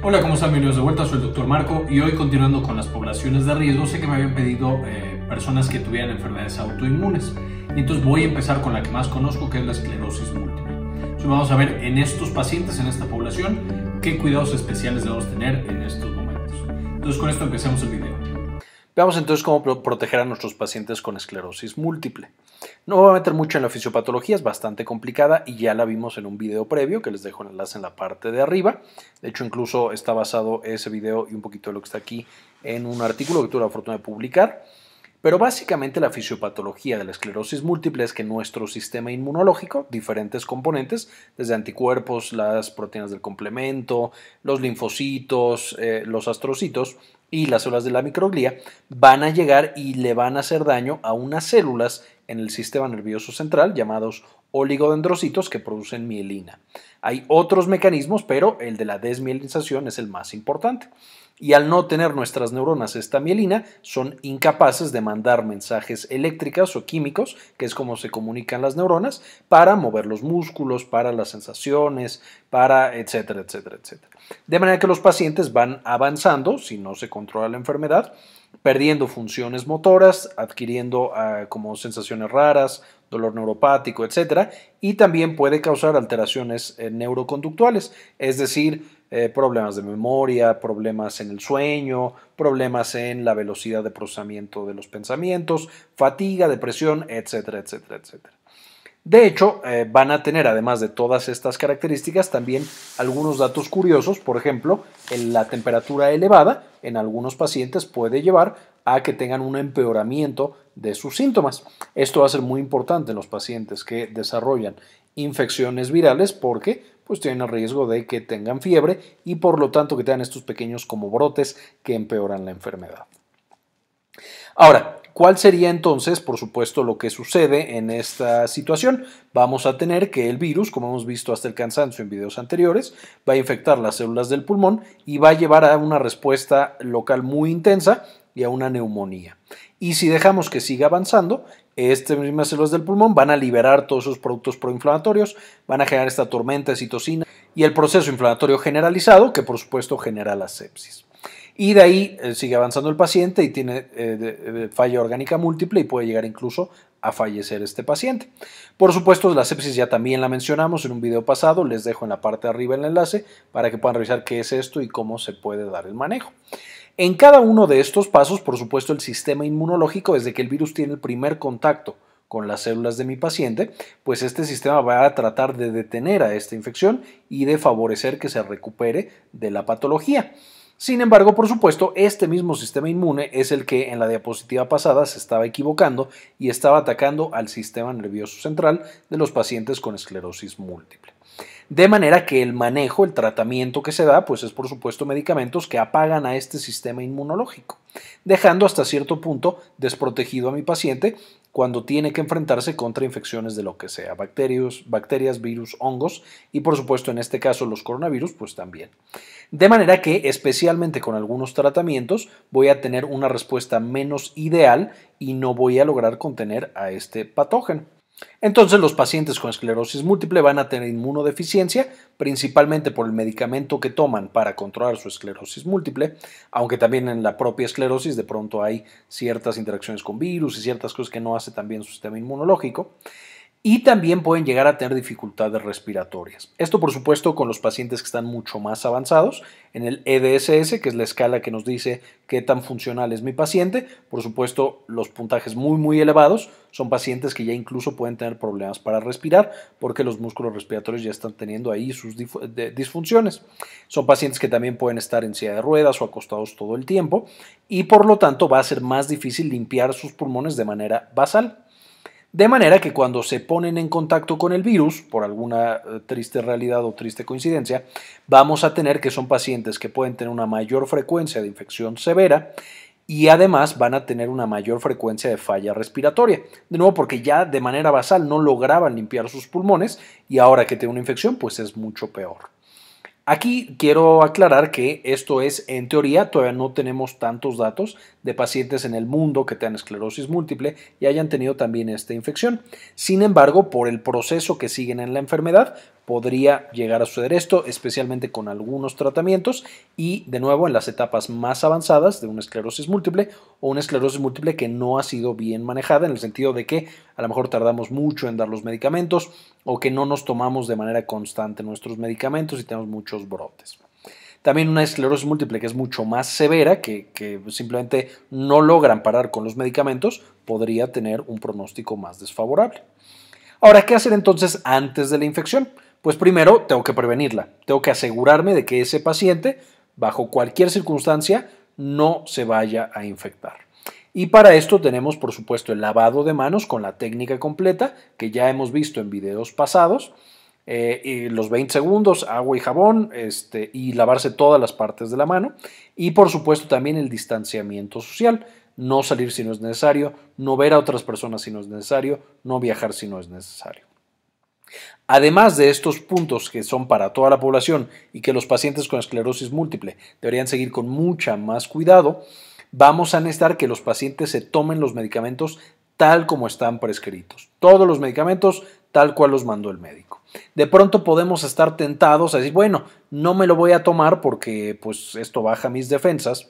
Hola, ¿cómo están? Bienvenidos de vuelta, soy el doctor Marco y hoy continuando con las poblaciones de riesgo, sé que me habían pedido eh, personas que tuvieran enfermedades autoinmunes. Y entonces voy a empezar con la que más conozco, que es la esclerosis múltiple. Entonces vamos a ver en estos pacientes, en esta población, qué cuidados especiales debemos tener en estos momentos. Entonces con esto empecemos el video. Veamos entonces cómo proteger a nuestros pacientes con esclerosis múltiple. No voy a meter mucho en la fisiopatología, es bastante complicada y ya la vimos en un video previo que les dejo el enlace en la parte de arriba. De hecho, incluso está basado ese video y un poquito de lo que está aquí en un artículo que tuve la fortuna de publicar. Pero básicamente la fisiopatología de la esclerosis múltiple es que nuestro sistema inmunológico, diferentes componentes, desde anticuerpos, las proteínas del complemento, los linfocitos, eh, los astrocitos y las células de la microglía, van a llegar y le van a hacer daño a unas células en el sistema nervioso central llamados oligodendrocitos que producen mielina. Hay otros mecanismos, pero el de la desmielización es el más importante. Y al no tener nuestras neuronas esta mielina, son incapaces de mandar mensajes eléctricos o químicos, que es como se comunican las neuronas, para mover los músculos, para las sensaciones, para etcétera, etcétera, etcétera. De manera que los pacientes van avanzando, si no se controla la enfermedad, perdiendo funciones motoras, adquiriendo ah, como sensaciones raras, dolor neuropático, etcétera, Y también puede causar alteraciones eh, neuroconductuales, es decir, eh, problemas de memoria, problemas en el sueño, problemas en la velocidad de procesamiento de los pensamientos, fatiga, depresión, etcétera, etcétera, etcétera. De hecho, eh, van a tener, además de todas estas características, también algunos datos curiosos. Por ejemplo, la temperatura elevada en algunos pacientes puede llevar a que tengan un empeoramiento de sus síntomas. Esto va a ser muy importante en los pacientes que desarrollan infecciones virales porque pues tienen el riesgo de que tengan fiebre y por lo tanto que tengan estos pequeños como brotes que empeoran la enfermedad. Ahora, ¿Cuál sería entonces, por supuesto, lo que sucede en esta situación? Vamos a tener que el virus, como hemos visto hasta el cansancio en videos anteriores, va a infectar las células del pulmón y va a llevar a una respuesta local muy intensa y a una neumonía. Y si dejamos que siga avanzando, estas mismas células del pulmón van a liberar todos sus productos proinflamatorios, van a generar esta tormenta de citocina y el proceso inflamatorio generalizado, que por supuesto genera la sepsis. Y de ahí eh, sigue avanzando el paciente y tiene eh, falla orgánica múltiple y puede llegar incluso a fallecer este paciente. Por supuesto, la sepsis ya también la mencionamos en un video pasado, les dejo en la parte de arriba el enlace para que puedan revisar qué es esto y cómo se puede dar el manejo. En cada uno de estos pasos, por supuesto, el sistema inmunológico, desde que el virus tiene el primer contacto con las células de mi paciente, pues este sistema va a tratar de detener a esta infección y de favorecer que se recupere de la patología. Sin embargo, por supuesto, este mismo sistema inmune es el que en la diapositiva pasada se estaba equivocando y estaba atacando al sistema nervioso central de los pacientes con esclerosis múltiple. De manera que el manejo, el tratamiento que se da, pues es por supuesto medicamentos que apagan a este sistema inmunológico, dejando hasta cierto punto desprotegido a mi paciente cuando tiene que enfrentarse contra infecciones de lo que sea, bacterias, virus, hongos y por supuesto en este caso los coronavirus, pues también. De manera que especialmente con algunos tratamientos voy a tener una respuesta menos ideal y no voy a lograr contener a este patógeno. Entonces los pacientes con esclerosis múltiple van a tener inmunodeficiencia, principalmente por el medicamento que toman para controlar su esclerosis múltiple, aunque también en la propia esclerosis de pronto hay ciertas interacciones con virus y ciertas cosas que no hace también su sistema inmunológico y también pueden llegar a tener dificultades respiratorias. Esto, por supuesto, con los pacientes que están mucho más avanzados en el EDSS, que es la escala que nos dice qué tan funcional es mi paciente. Por supuesto, los puntajes muy, muy elevados son pacientes que ya incluso pueden tener problemas para respirar porque los músculos respiratorios ya están teniendo ahí sus disfunciones. Son pacientes que también pueden estar en silla de ruedas o acostados todo el tiempo y, por lo tanto, va a ser más difícil limpiar sus pulmones de manera basal. De manera que cuando se ponen en contacto con el virus, por alguna eh, triste realidad o triste coincidencia, vamos a tener que son pacientes que pueden tener una mayor frecuencia de infección severa y además van a tener una mayor frecuencia de falla respiratoria. De nuevo, porque ya de manera basal no lograban limpiar sus pulmones y ahora que tiene una infección, pues es mucho peor. Aquí quiero aclarar que esto es en teoría, todavía no tenemos tantos datos de pacientes en el mundo que tengan esclerosis múltiple y hayan tenido también esta infección. Sin embargo, por el proceso que siguen en la enfermedad, podría llegar a suceder esto, especialmente con algunos tratamientos y de nuevo en las etapas más avanzadas de una esclerosis múltiple o una esclerosis múltiple que no ha sido bien manejada en el sentido de que a lo mejor tardamos mucho en dar los medicamentos o que no nos tomamos de manera constante nuestros medicamentos y tenemos muchos brotes. También una esclerosis múltiple que es mucho más severa, que, simplemente no logran parar con los medicamentos, podría tener un pronóstico más desfavorable. Ahora, ¿qué hacer entonces antes de la infección? Pues primero tengo que prevenirla, tengo que asegurarme de que ese paciente, bajo cualquier circunstancia, no se vaya a infectar. Y para esto tenemos, por supuesto, el lavado de manos con la técnica completa que ya hemos visto en videos pasados. Eh, y los 20 segundos, agua y jabón, este, y lavarse todas las partes de la mano. Y por supuesto también el distanciamiento social, no salir si no es necesario, no ver a otras personas si no es necesario, no viajar si no es necesario. Además de estos puntos que son para toda la población y que los pacientes con esclerosis múltiple deberían seguir con mucha más cuidado, vamos a necesitar que los pacientes se tomen los medicamentos tal como están prescritos. Todos los medicamentos tal cual los mandó el médico. De pronto podemos estar tentados a decir, bueno, no me lo voy a tomar porque pues esto baja mis defensas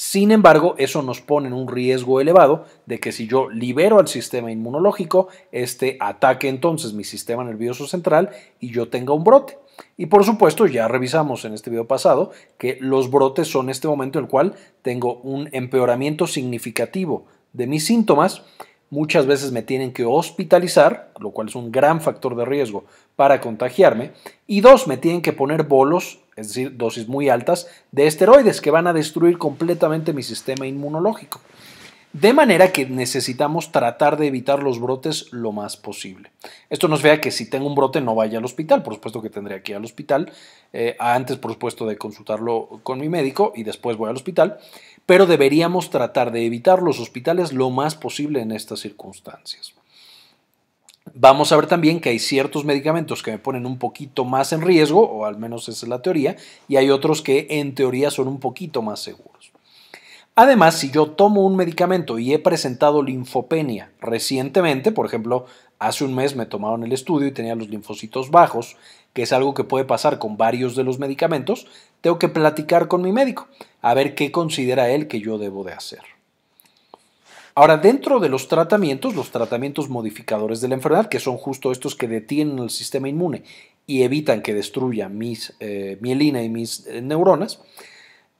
sin embargo, eso nos pone en un riesgo elevado de que si yo libero al sistema inmunológico, este ataque entonces mi sistema nervioso central y yo tenga un brote. Y por supuesto, ya revisamos en este video pasado que los brotes son este momento en el cual tengo un empeoramiento significativo de mis síntomas Muchas veces me tienen que hospitalizar, lo cual es un gran factor de riesgo para contagiarme. Y dos, me tienen que poner bolos, es decir, dosis muy altas de esteroides que van a destruir completamente mi sistema inmunológico. De manera que necesitamos tratar de evitar los brotes lo más posible. Esto nos vea que si tengo un brote no vaya al hospital, por supuesto que tendría que ir al hospital, eh, antes por supuesto de consultarlo con mi médico y después voy al hospital, pero deberíamos tratar de evitar los hospitales lo más posible en estas circunstancias. Vamos a ver también que hay ciertos medicamentos que me ponen un poquito más en riesgo, o al menos esa es la teoría, y hay otros que en teoría son un poquito más seguros. Además, si yo tomo un medicamento y he presentado linfopenia recientemente, por ejemplo, hace un mes me tomaron el estudio y tenía los linfocitos bajos, que es algo que puede pasar con varios de los medicamentos, tengo que platicar con mi médico a ver qué considera él que yo debo de hacer. Ahora, dentro de los tratamientos, los tratamientos modificadores de la enfermedad, que son justo estos que detienen el sistema inmune y evitan que destruya mis eh, mielina y mis eh, neuronas,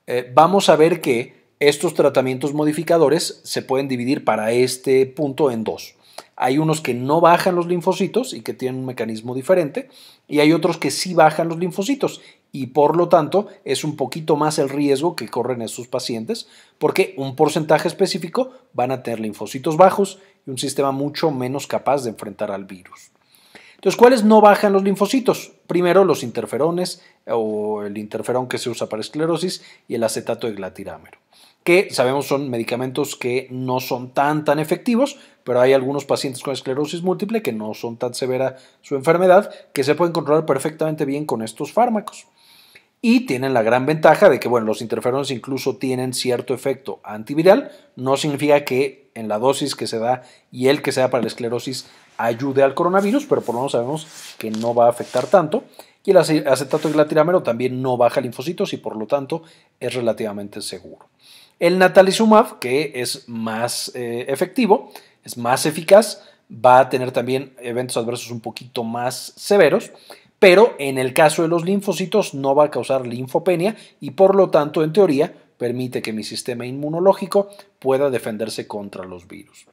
eh, vamos a ver que estos tratamientos modificadores se pueden dividir para este punto en dos. Hay unos que no bajan los linfocitos y que tienen un mecanismo diferente, y hay otros que sí bajan los linfocitos y por lo tanto es un poquito más el riesgo que corren estos pacientes porque un porcentaje específico van a tener linfocitos bajos y un sistema mucho menos capaz de enfrentar al virus. Entonces, ¿cuáles no bajan los linfocitos? Primero, los interferones o el interferón que se usa para esclerosis y el acetato de glatirámero, que sabemos son medicamentos que no son tan tan efectivos, pero hay algunos pacientes con esclerosis múltiple que no son tan severa su enfermedad que se pueden controlar perfectamente bien con estos fármacos y tienen la gran ventaja de que, bueno, los interferones incluso tienen cierto efecto antiviral. No significa que en la dosis que se da y el que se da para la esclerosis ayude al coronavirus, pero por lo menos sabemos que no va a afectar tanto. Y el acetato de glatiramero también no baja linfocitos y por lo tanto es relativamente seguro. El natalizumab, que es más eh, efectivo, es más eficaz, va a tener también eventos adversos un poquito más severos, pero en el caso de los linfocitos no va a causar linfopenia y por lo tanto, en teoría, permite que mi sistema inmunológico pueda defenderse contra los virus.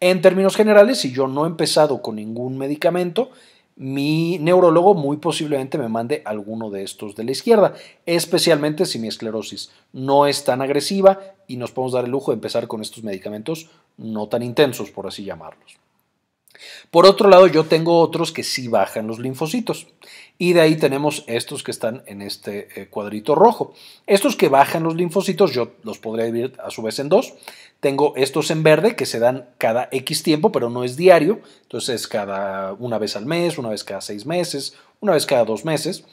En términos generales, si yo no he empezado con ningún medicamento, mi neurólogo muy posiblemente me mande alguno de estos de la izquierda, especialmente si mi esclerosis no es tan agresiva y nos podemos dar el lujo de empezar con estos medicamentos no tan intensos, por así llamarlos. Por otro lado, yo tengo otros que sí bajan los linfocitos. Y de ahí tenemos estos que están en este eh, cuadrito rojo. Estos que bajan los linfocitos, yo los podría dividir a su vez en dos. Tengo estos en verde que se dan cada X tiempo, pero no es diario. Entonces es cada una vez al mes, una vez cada seis meses, una vez cada dos meses.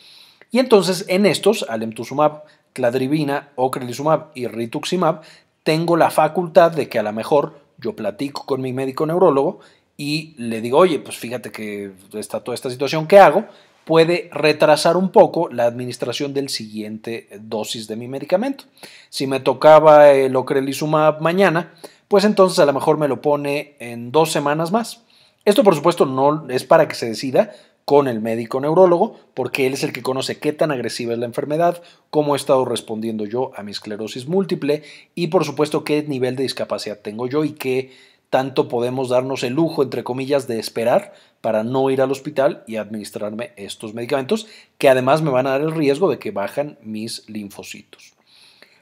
Y entonces en estos, alemtuzumab, cladribina, ocrelizumab y rituximab, tengo la facultad de que a lo mejor yo platico con mi médico neurólogo y le digo, oye, pues fíjate que está toda esta situación, que hago? puede retrasar un poco la administración del siguiente dosis de mi medicamento. Si me tocaba el ocrelizumab mañana, pues entonces a lo mejor me lo pone en dos semanas más. Esto por supuesto no es para que se decida con el médico neurólogo, porque él es el que conoce qué tan agresiva es la enfermedad, cómo he estado respondiendo yo a mi esclerosis múltiple y por supuesto qué nivel de discapacidad tengo yo y qué tanto podemos darnos el lujo, entre comillas, de esperar para no ir al hospital y administrarme estos medicamentos, que además me van a dar el riesgo de que bajan mis linfocitos.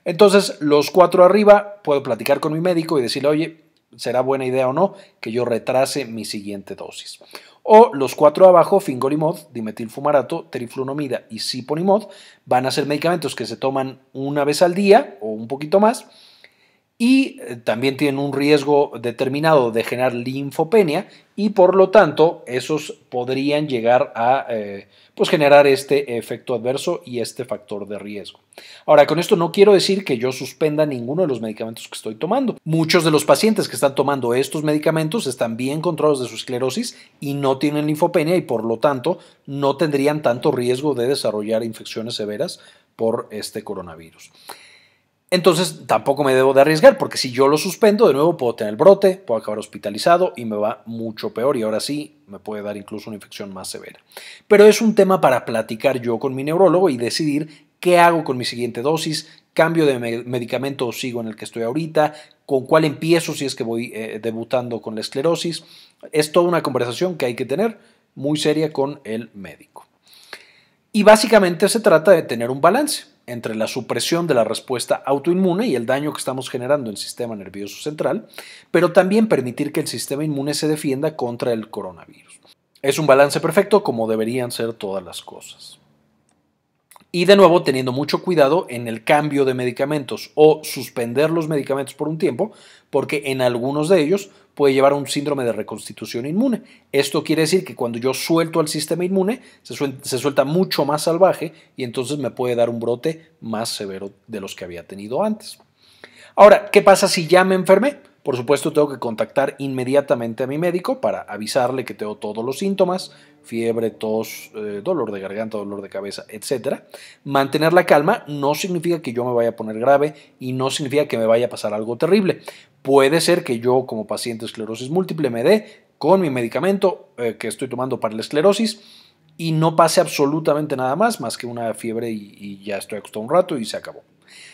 Entonces, los cuatro arriba, puedo platicar con mi médico y decirle, oye, será buena idea o no que yo retrase mi siguiente dosis. O los cuatro abajo, fingolimod, dimetilfumarato, Triflunomida y siponimod, van a ser medicamentos que se toman una vez al día o un poquito más y eh, también tienen un riesgo determinado de generar linfopenia y por lo tanto esos podrían llegar a eh, pues generar este efecto adverso y este factor de riesgo. Ahora, con esto no quiero decir que yo suspenda ninguno de los medicamentos que estoy tomando. Muchos de los pacientes que están tomando estos medicamentos están bien controlados de su esclerosis y no tienen linfopenia y por lo tanto no tendrían tanto riesgo de desarrollar infecciones severas por este coronavirus. Entonces tampoco me debo de arriesgar, porque si yo lo suspendo, de nuevo puedo tener el brote, puedo acabar hospitalizado y me va mucho peor y ahora sí me puede dar incluso una infección más severa. Pero es un tema para platicar yo con mi neurólogo y decidir qué hago con mi siguiente dosis, cambio de medicamento o sigo en el que estoy ahorita, con cuál empiezo si es que voy eh, debutando con la esclerosis. Es toda una conversación que hay que tener muy seria con el médico. Y básicamente se trata de tener un balance entre la supresión de la respuesta autoinmune y el daño que estamos generando en el sistema nervioso central, pero también permitir que el sistema inmune se defienda contra el coronavirus. Es un balance perfecto como deberían ser todas las cosas y de nuevo teniendo mucho cuidado en el cambio de medicamentos o suspender los medicamentos por un tiempo, porque en algunos de ellos puede llevar a un síndrome de reconstitución inmune. Esto quiere decir que cuando yo suelto al sistema inmune, se suelta, se suelta mucho más salvaje y entonces me puede dar un brote más severo de los que había tenido antes. Ahora, ¿qué pasa si ya me enfermé? Por supuesto, tengo que contactar inmediatamente a mi médico para avisarle que tengo todos los síntomas, fiebre, tos, eh, dolor de garganta, dolor de cabeza, etc. Mantener la calma no significa que yo me vaya a poner grave y no significa que me vaya a pasar algo terrible. Puede ser que yo, como paciente de esclerosis múltiple, me dé con mi medicamento eh, que estoy tomando para la esclerosis y no pase absolutamente nada más, más que una fiebre y, y ya estoy acostado un rato y se acabó.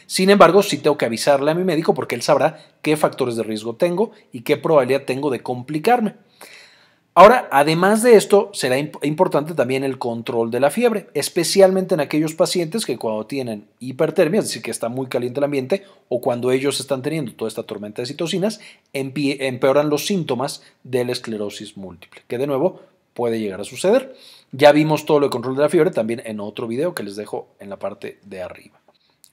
Sin embargo, sí tengo que avisarle a mi médico porque él sabrá qué factores de riesgo tengo y qué probabilidad tengo de complicarme. Ahora, además de esto, será importante también el control de la fiebre, especialmente en aquellos pacientes que cuando tienen hipertermia, es decir, que está muy caliente el ambiente, o cuando ellos están teniendo toda esta tormenta de citocinas, empeoran los síntomas de la esclerosis múltiple, que de nuevo puede llegar a suceder. Ya vimos todo lo de control de la fiebre también en otro video que les dejo en la parte de arriba.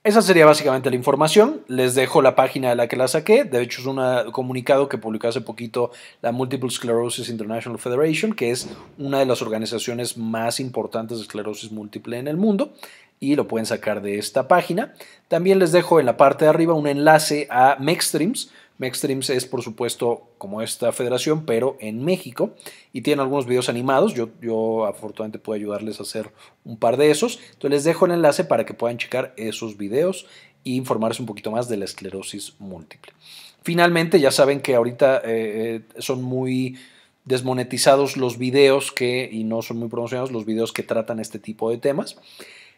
Esa sería básicamente la información. Les dejo la página de la que la saqué. De hecho, es un comunicado que publicó hace poquito la Multiple Sclerosis International Federation, que es una de las organizaciones más importantes de esclerosis múltiple en el mundo. Y lo pueden sacar de esta página. También les dejo en la parte de arriba un enlace a Mextreams, Mextreams es, por supuesto, como esta federación, pero en México. Y tiene algunos videos animados. Yo, yo afortunadamente puedo ayudarles a hacer un par de esos. Entonces les dejo el enlace para que puedan checar esos videos e informarse un poquito más de la esclerosis múltiple. Finalmente, ya saben que ahorita eh, eh, son muy desmonetizados los videos que, y no son muy promocionados, los videos que tratan este tipo de temas.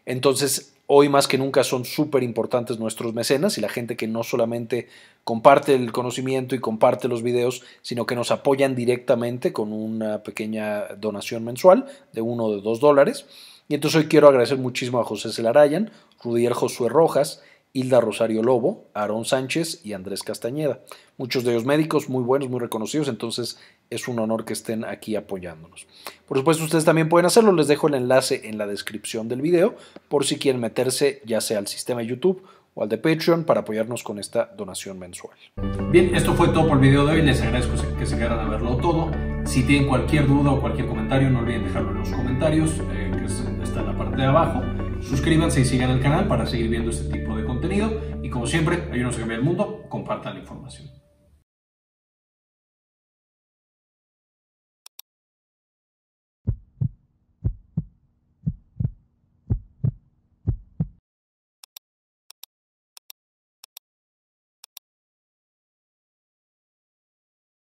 Entonces, Hoy más que nunca son súper importantes nuestros mecenas y la gente que no solamente comparte el conocimiento y comparte los videos, sino que nos apoyan directamente con una pequeña donación mensual de uno o de dos dólares. Y entonces hoy quiero agradecer muchísimo a José Celarayan, Rudier Josué Rojas, Hilda Rosario Lobo, Aarón Sánchez y Andrés Castañeda. Muchos de ellos médicos muy buenos, muy reconocidos, entonces es un honor que estén aquí apoyándonos. Por supuesto, ustedes también pueden hacerlo. Les dejo el enlace en la descripción del video por si quieren meterse ya sea al sistema de YouTube o al de Patreon para apoyarnos con esta donación mensual. Bien, esto fue todo por el video de hoy. Les agradezco que se quedaran a verlo todo. Si tienen cualquier duda o cualquier comentario, no olviden dejarlo en los comentarios, eh, que está en la parte de abajo. Suscríbanse y sigan el canal para seguir viendo este tipo de contenido. Y como siempre, ayúdenos a cambiar el mundo, compartan la información.